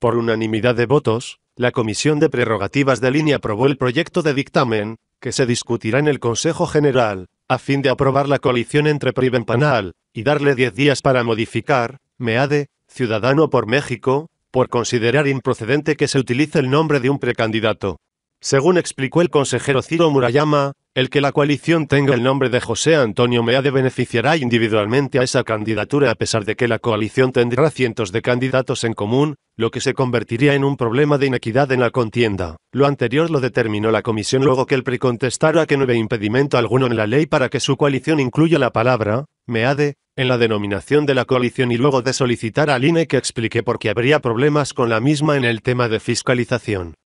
Por unanimidad de votos, la Comisión de Prerrogativas de Línea aprobó el proyecto de dictamen, que se discutirá en el Consejo General, a fin de aprobar la coalición entre Panal y darle 10 días para modificar, MEADE, Ciudadano por México, por considerar improcedente que se utilice el nombre de un precandidato. Según explicó el consejero Ciro Murayama, el que la coalición tenga el nombre de José Antonio Meade beneficiará individualmente a esa candidatura a pesar de que la coalición tendrá cientos de candidatos en común, lo que se convertiría en un problema de inequidad en la contienda. Lo anterior lo determinó la comisión luego que el PRI contestara que no ve impedimento alguno en la ley para que su coalición incluya la palabra, Meade, en la denominación de la coalición y luego de solicitar al INE que explique por qué habría problemas con la misma en el tema de fiscalización.